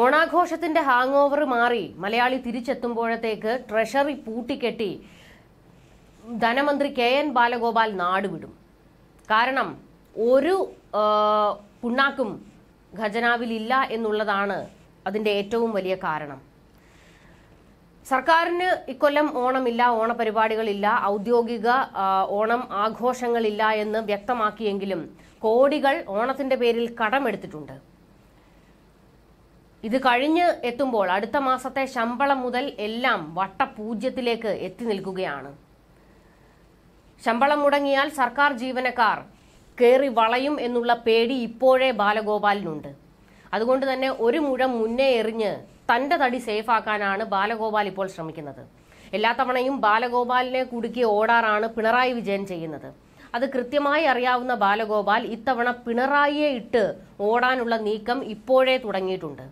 ഓണാഘോഷത്തിന്റെ hang over മാറി Malayali തിരിച്ചെത്തുമ്പോഴത്തേക്ക് treasury പൂട്ടിക്കെട്ടി ധനമന്ത്രി K N Balagopal നാടുവിടും കാരണം ഒരു പുണ്ണാക്കും ഖജനാവിലില്ല എന്നുള്ളതാണ് അതിന്റെ ഏറ്റവും വലിയ കാരണം സർക്കാരിന് ഇക്കൊല്ലം ഓണമില്ല ഓണപരിപാടികളില്ല ഔദ്യോഗിക ഓണം ആഘോഷങ്ങളില്ല എന്ന് വ്യക്തമാക്കിയെങ്കിലും കോടികൾ ഓണത്തിന്റെ പേരിൽ കടമെടുത്തിട്ടുണ്ട് ഇത് കഴിഞ്ഞ് എത്തുമ്പോൾ അടുത്ത മാസത്തെ ശമ്പളം മുതൽ എല്ലാം വട്ടപൂജ്യത്തിലേക്ക് എത്തി നിൽക്കുകയാണ് ശമ്പളം മുടങ്ങിയാൽ സർക്കാർ ജീവനക്കാർ കയറി വളയും എന്നുള്ള പേടി ഇപ്പോഴേ ബാലഗോപാലിനുണ്ട് അതുകൊണ്ട് തന്നെ ഒരു മുഴം മുന്നേ എറിഞ്ഞ് തൻ്റെ തടി സേഫാക്കാനാണ് ബാലഗോപാൽ ഇപ്പോൾ ശ്രമിക്കുന്നത് എല്ലാ തവണയും ബാലഗോപാലിനെ കുടുക്കി ഓടാറാണ് പിണറായി വിജയൻ ചെയ്യുന്നത് അത് കൃത്യമായി അറിയാവുന്ന ബാലഗോപാൽ ഇത്തവണ പിണറായിയെ ഇട്ട് ഓടാനുള്ള നീക്കം ഇപ്പോഴേ തുടങ്ങിയിട്ടുണ്ട്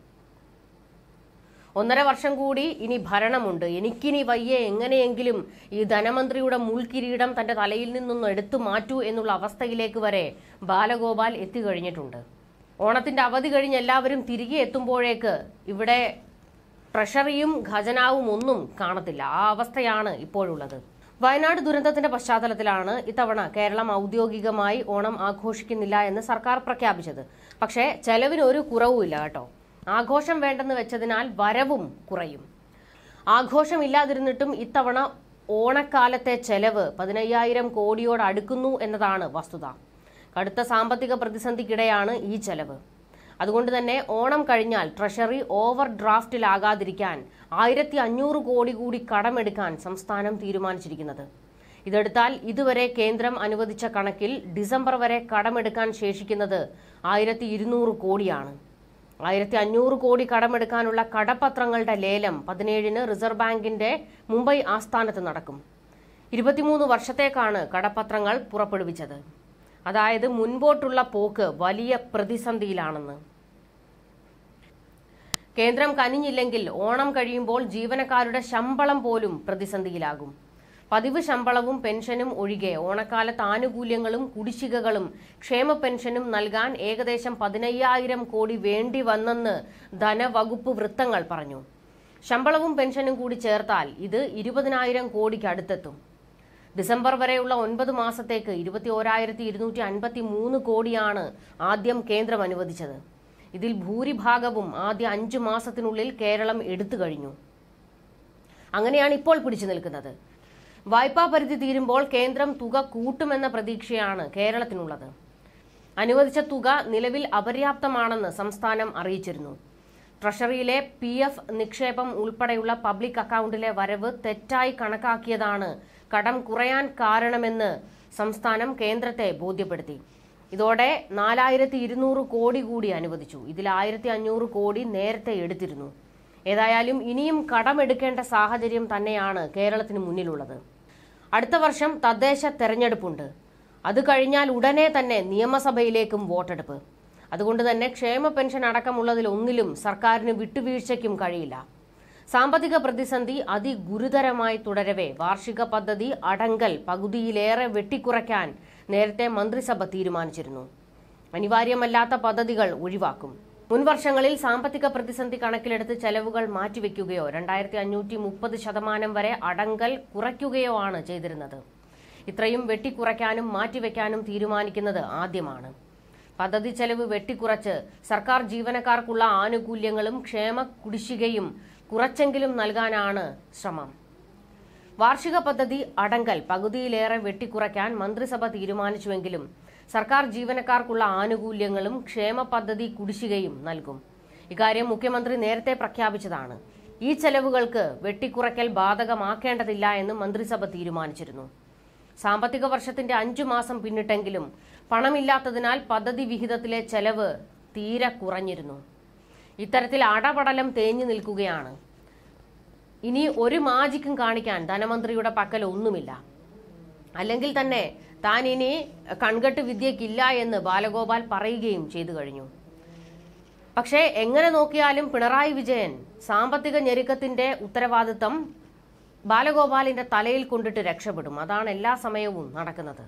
ഒന്നര വർഷം കൂടി ഇനി ഭരണമുണ്ട് എനിക്കിനി വയ്യ എങ്ങനെയെങ്കിലും ഈ ധനമന്ത്രിയുടെ മുൾക്കിരീടം തന്റെ തലയിൽ നിന്നൊന്ന് എടുത്തു മാറ്റൂ എന്നുള്ള അവസ്ഥയിലേക്ക് വരെ ബാലഗോപാൽ എത്തിക്കഴിഞ്ഞിട്ടുണ്ട് ഓണത്തിന്റെ അവധി കഴിഞ്ഞ് എല്ലാവരും തിരികെ എത്തുമ്പോഴേക്ക് ഇവിടെ ട്രഷറിയും ഖജനാവും ഒന്നും കാണത്തില്ല ആ അവസ്ഥയാണ് ഇപ്പോഴുള്ളത് വയനാട് ദുരന്തത്തിന്റെ പശ്ചാത്തലത്തിലാണ് ഇത്തവണ കേരളം ഔദ്യോഗികമായി ഓണം ആഘോഷിക്കുന്നില്ല എന്ന് സർക്കാർ പ്രഖ്യാപിച്ചത് പക്ഷേ ചെലവിന് ഒരു കുറവുമില്ല കേട്ടോ ആഘോഷം വേണ്ടെന്ന് വെച്ചതിനാൽ വരവും കുറയും ആഘോഷം ഇല്ലാതിരുന്നിട്ടും ഇത്തവണ ഓണക്കാലത്തെ ചെലവ് പതിനയ്യായിരം കോടിയോട് അടുക്കുന്നു എന്നതാണ് വസ്തുത കടുത്ത സാമ്പത്തിക പ്രതിസന്ധിക്കിടെയാണ് ഈ ചെലവ് അതുകൊണ്ട് തന്നെ ഓണം കഴിഞ്ഞാൽ ട്രഷറി ഓവർ ഡ്രാഫ്റ്റിലാകാതിരിക്കാൻ ആയിരത്തി അഞ്ഞൂറ് കോടി കൂടി കടമെടുക്കാൻ സംസ്ഥാനം തീരുമാനിച്ചിരിക്കുന്നത് ഇതെടുത്താൽ ഇതുവരെ കേന്ദ്രം അനുവദിച്ച കണക്കിൽ ഡിസംബർ വരെ കടമെടുക്കാൻ ശേഷിക്കുന്നത് ആയിരത്തി കോടിയാണ് ആയിരത്തി അഞ്ഞൂറ് കോടി കടമെടുക്കാനുള്ള കടപത്രങ്ങളുടെ ലേലം പതിനേഴിന് റിസർവ് ബാങ്കിന്റെ മുംബൈ ആസ്ഥാനത്ത് നടക്കും ഇരുപത്തിമൂന്ന് വർഷത്തേക്കാണ് കടപത്രങ്ങൾ പുറപ്പെടുവിച്ചത് അതായത് മുൻപോട്ടുള്ള പോക്ക് വലിയ പ്രതിസന്ധിയിലാണെന്ന് കേന്ദ്രം കനിഞ്ഞില്ലെങ്കിൽ ഓണം കഴിയുമ്പോൾ ജീവനക്കാരുടെ ശമ്പളം പോലും പ്രതിസന്ധിയിലാകും പതിവ് ശമ്പളവും പെൻഷനും ഒഴികെ ഓണക്കാലത്ത് ആനുകൂല്യങ്ങളും കുടിശ്ശികകളും ക്ഷേമ പെൻഷനും നൽകാൻ ഏകദേശം പതിനയ്യായിരം കോടി വേണ്ടി വന്നെന്ന് ധനവകുപ്പ് വൃത്തങ്ങൾ പറഞ്ഞു ശമ്പളവും പെൻഷനും കൂടി ചേർത്താൽ ഇത് ഇരുപതിനായിരം കോടിക്ക് അടുത്തെത്തും ഡിസംബർ വരെയുള്ള ഒൻപത് മാസത്തേക്ക് ഇരുപത്തി ഓരായിരത്തി ഇരുന്നൂറ്റി അൻപത്തി മൂന്ന് കോടിയാണ് ആദ്യം കേന്ദ്രം അനുവദിച്ചത് ഇതിൽ ഭൂരിഭാഗവും ആദ്യ അഞ്ചു മാസത്തിനുള്ളിൽ കേരളം എടുത്തു കഴിഞ്ഞു അങ്ങനെയാണ് ഇപ്പോൾ പിടിച്ചു നിൽക്കുന്നത് വായ്പാ പരിധി തീരുമ്പോൾ കേന്ദ്രം തുക കൂട്ടുമെന്ന പ്രതീക്ഷയാണ് കേരളത്തിനുള്ളത് അനുവദിച്ച തുക നിലവിൽ അപര്യാപ്തമാണെന്ന് സംസ്ഥാനം അറിയിച്ചിരുന്നു ട്രഷറിയിലെ പി എഫ് നിക്ഷേപം ഉൾപ്പെടെയുള്ള പബ്ലിക് അക്കൗണ്ടിലെ വരവ് തെറ്റായി കണക്കാക്കിയതാണ് കടം കുറയാൻ കാരണമെന്ന് സംസ്ഥാനം കേന്ദ്രത്തെ ബോധ്യപ്പെടുത്തി ഇതോടെ നാലായിരത്തി ഇരുന്നൂറ് കോടി കൂടി അനുവദിച്ചു ഇതിൽ ആയിരത്തി അഞ്ഞൂറ് കോടി നേരത്തെ എടുത്തിരുന്നു ഏതായാലും ഇനിയും കടമെടുക്കേണ്ട സാഹചര്യം തന്നെയാണ് കേരളത്തിന് മുന്നിലുള്ളത് അടുത്ത വർഷം തദ്ദേശ തെരഞ്ഞെടുപ്പുണ്ട് അത് കഴിഞ്ഞാൽ ഉടനെ തന്നെ നിയമസഭയിലേക്കും വോട്ടെടുപ്പ് അതുകൊണ്ട് തന്നെ ക്ഷേമ പെൻഷൻ അടക്കമുള്ളതിൽ ഒന്നിലും സർക്കാരിന് വിട്ടുവീഴ്ചയ്ക്കും കഴിയില്ല സാമ്പത്തിക പ്രതിസന്ധി അതിഗുരുതരമായി തുടരവെ വാർഷിക പദ്ധതി അടങ്കൽ പകുതിയിലേറെ വെട്ടിക്കുറയ്ക്കാൻ നേരത്തെ മന്ത്രിസഭ തീരുമാനിച്ചിരുന്നു അനിവാര്യമല്ലാത്ത പദ്ധതികൾ ഒഴിവാക്കും മുൻ വർഷങ്ങളിൽ സാമ്പത്തിക പ്രതിസന്ധി കണക്കിലെടുത്ത് ചെലവുകൾ മാറ്റിവെക്കുകയോ രണ്ടായിരത്തി അഞ്ഞൂറ്റി മുപ്പത് ശതമാനം വരെ അടങ്കൽ കുറയ്ക്കുകയോ ആണ് ചെയ്തിരുന്നത് ഇത്രയും വെട്ടിക്കുറയ്ക്കാനും മാറ്റിവെക്കാനും തീരുമാനിക്കുന്നത് ആദ്യമാണ് പദ്ധതി ചെലവ് വെട്ടിക്കുറച്ച് സർക്കാർ ജീവനക്കാർക്കുള്ള ആനുകൂല്യങ്ങളും ക്ഷേമ കുടിശ്ശികയും കുറച്ചെങ്കിലും നൽകാനാണ് ശ്രമം വാർഷിക പദ്ധതി അടങ്കൽ പകുതിയിലേറെ വെട്ടിക്കുറയ്ക്കാൻ മന്ത്രിസഭ തീരുമാനിച്ചുവെങ്കിലും സർക്കാർ ജീവനക്കാർക്കുള്ള ആനുകൂല്യങ്ങളും ക്ഷേമ പദ്ധതി കുടിശ്ശികയും നൽകും ഇക്കാര്യം മുഖ്യമന്ത്രി നേരത്തെ പ്രഖ്യാപിച്ചതാണ് ഈ ചെലവുകൾക്ക് വെട്ടിക്കുറയ്ക്കൽ ബാധകമാക്കേണ്ടതില്ല എന്ന് മന്ത്രിസഭ തീരുമാനിച്ചിരുന്നു സാമ്പത്തിക വർഷത്തിന്റെ അഞ്ചു മാസം പിന്നിട്ടെങ്കിലും പണമില്ലാത്തതിനാൽ പദ്ധതി വിഹിതത്തിലെ ചെലവ് തീരെ കുറഞ്ഞിരുന്നു ഇത്തരത്തിൽ അടപടലം തേഞ്ഞു നിൽക്കുകയാണ് ഇനി ഒരു മാജിക്കും കാണിക്കാൻ ധനമന്ത്രിയുടെ പക്കൽ ഒന്നുമില്ല അല്ലെങ്കിൽ തന്നെ താൻ ഇനി കൺകെട്ട് വിദ്യക്കില്ല എന്ന് ബാലഗോപാൽ പറയുകയും ചെയ്തു കഴിഞ്ഞു പക്ഷേ എങ്ങനെ നോക്കിയാലും പിണറായി വിജയൻ സാമ്പത്തിക ഞെരുക്കത്തിന്റെ ഉത്തരവാദിത്തം ബാലഗോപാലിന്റെ തലയിൽ കൊണ്ടിട്ട് രക്ഷപ്പെടും അതാണ് എല്ലാ സമയവും നടക്കുന്നത്